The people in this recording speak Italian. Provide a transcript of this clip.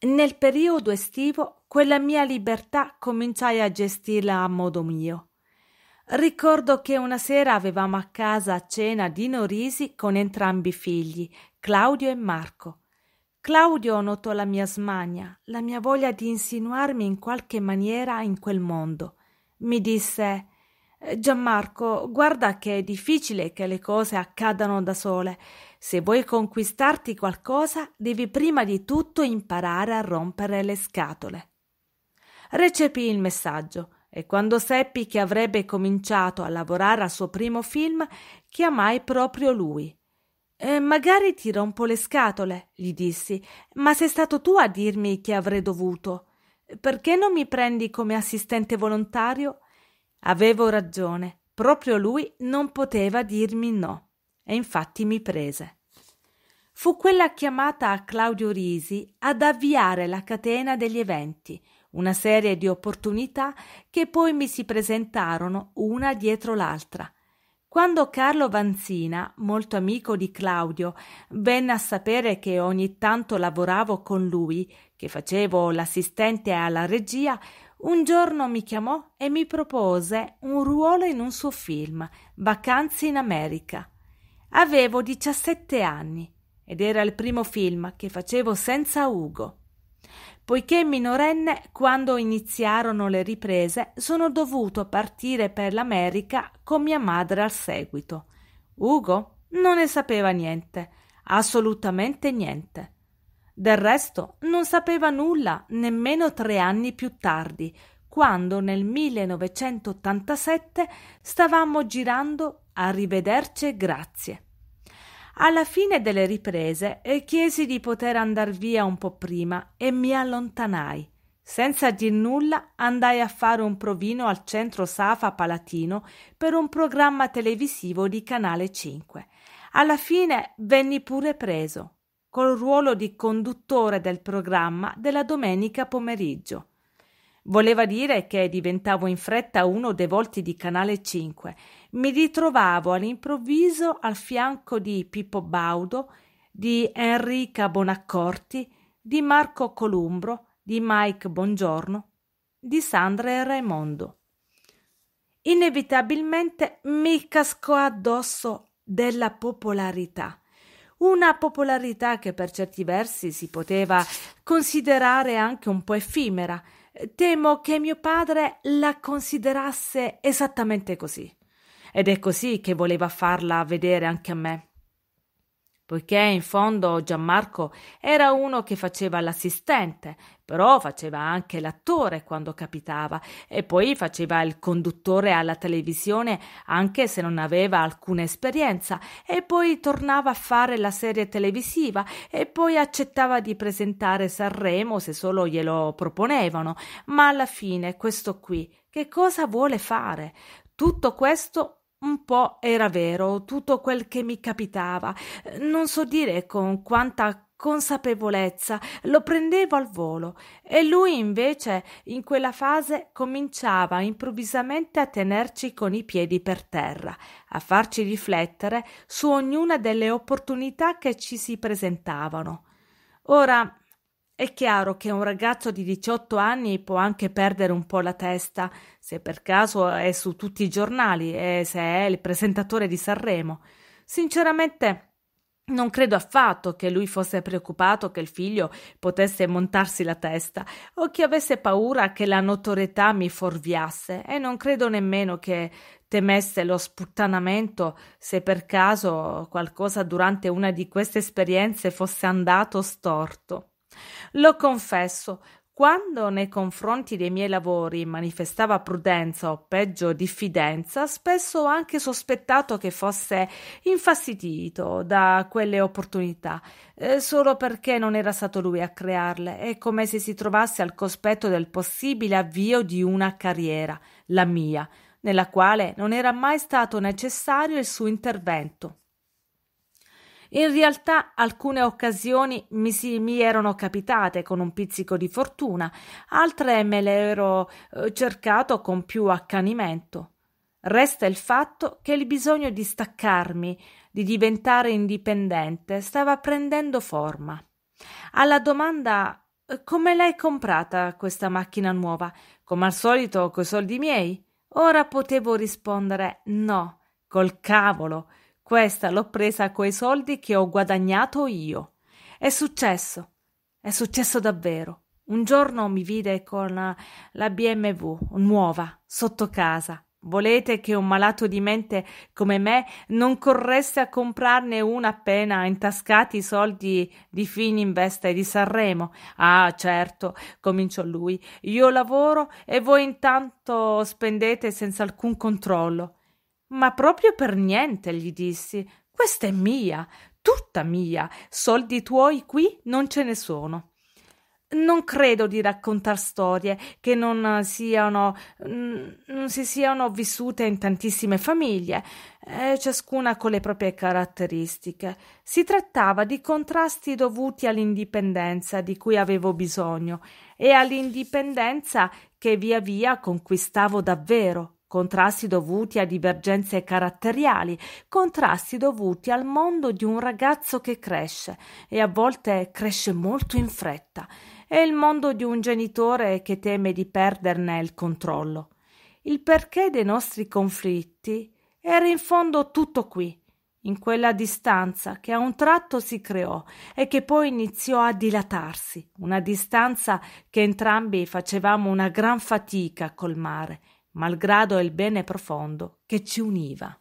Nel periodo estivo quella mia libertà cominciai a gestirla a modo mio. Ricordo che una sera avevamo a casa a cena Dino Risi con entrambi i figli, Claudio e Marco. Claudio notò la mia smania, la mia voglia di insinuarmi in qualche maniera in quel mondo. Mi disse eh, Gianmarco, guarda che è difficile che le cose accadano da sole. Se vuoi conquistarti qualcosa, devi prima di tutto imparare a rompere le scatole. Recepì il messaggio e quando seppi che avrebbe cominciato a lavorare al suo primo film, chiamai proprio lui. Eh, magari ti rompo le scatole, gli dissi, ma sei stato tu a dirmi che avrei dovuto. Perché non mi prendi come assistente volontario? Avevo ragione, proprio lui non poteva dirmi no, e infatti mi prese. Fu quella chiamata a Claudio Risi ad avviare la catena degli eventi, una serie di opportunità che poi mi si presentarono una dietro l'altra. Quando Carlo Vanzina, molto amico di Claudio, venne a sapere che ogni tanto lavoravo con lui, che facevo l'assistente alla regia, un giorno mi chiamò e mi propose un ruolo in un suo film, Vacanze in America. Avevo diciassette anni ed era il primo film che facevo senza Ugo. Poiché minorenne, quando iniziarono le riprese, sono dovuto partire per l'America con mia madre al seguito. Ugo non ne sapeva niente, assolutamente niente. Del resto non sapeva nulla nemmeno tre anni più tardi, quando nel 1987 stavamo girando a rivederci e grazie. Alla fine delle riprese eh, chiesi di poter andare via un po' prima e mi allontanai. Senza dir nulla andai a fare un provino al centro Safa Palatino per un programma televisivo di Canale 5. Alla fine venni pure preso col ruolo di conduttore del programma della domenica pomeriggio. Voleva dire che diventavo in fretta uno dei volti di Canale 5. Mi ritrovavo all'improvviso al fianco di Pippo Baudo, di Enrica Bonaccorti, di Marco Columbro, di Mike Bongiorno, di Sandra e Raimondo. Inevitabilmente mi cascò addosso della popolarità una popolarità che per certi versi si poteva considerare anche un po' effimera. Temo che mio padre la considerasse esattamente così. Ed è così che voleva farla vedere anche a me poiché in fondo Gianmarco era uno che faceva l'assistente, però faceva anche l'attore quando capitava e poi faceva il conduttore alla televisione anche se non aveva alcuna esperienza e poi tornava a fare la serie televisiva e poi accettava di presentare Sanremo se solo glielo proponevano, ma alla fine questo qui che cosa vuole fare? Tutto questo un po' era vero tutto quel che mi capitava. Non so dire con quanta consapevolezza lo prendevo al volo e lui invece in quella fase cominciava improvvisamente a tenerci con i piedi per terra, a farci riflettere su ognuna delle opportunità che ci si presentavano. Ora è chiaro che un ragazzo di 18 anni può anche perdere un po' la testa, se per caso è su tutti i giornali e se è il presentatore di Sanremo. Sinceramente non credo affatto che lui fosse preoccupato che il figlio potesse montarsi la testa o che avesse paura che la notorietà mi forviasse e non credo nemmeno che temesse lo sputtanamento se per caso qualcosa durante una di queste esperienze fosse andato storto. Lo confesso, quando nei confronti dei miei lavori manifestava prudenza o peggio diffidenza, spesso ho anche sospettato che fosse infastidito da quelle opportunità, eh, solo perché non era stato lui a crearle. È come se si trovasse al cospetto del possibile avvio di una carriera, la mia, nella quale non era mai stato necessario il suo intervento. In realtà alcune occasioni mi, si, mi erano capitate con un pizzico di fortuna, altre me le ero eh, cercato con più accanimento. Resta il fatto che il bisogno di staccarmi, di diventare indipendente, stava prendendo forma. Alla domanda eh, come l'hai comprata questa macchina nuova? Come al solito coi soldi miei? Ora potevo rispondere no, col cavolo, questa l'ho presa coi soldi che ho guadagnato io. È successo. È successo davvero. Un giorno mi vide con la, BMW nuova sotto casa. Volete che un malato di mente come me non corresse a comprarne una appena intascati i soldi di Fininvest e di Sanremo? Ah, certo, cominciò lui, io lavoro e voi intanto spendete senza alcun controllo. Ma proprio per niente, gli dissi. Questa è mia, tutta mia. Soldi tuoi qui non ce ne sono. Non credo di raccontar storie che non siano non si siano vissute in tantissime famiglie, eh, ciascuna con le proprie caratteristiche. Si trattava di contrasti dovuti all'indipendenza di cui avevo bisogno e all'indipendenza che via via conquistavo davvero contrasti dovuti a divergenze caratteriali, contrasti dovuti al mondo di un ragazzo che cresce e a volte cresce molto in fretta, e il mondo di un genitore che teme di perderne il controllo. Il perché dei nostri conflitti era in fondo tutto qui, in quella distanza che a un tratto si creò e che poi iniziò a dilatarsi, una distanza che entrambi facevamo una gran fatica a colmare malgrado il bene profondo che ci univa.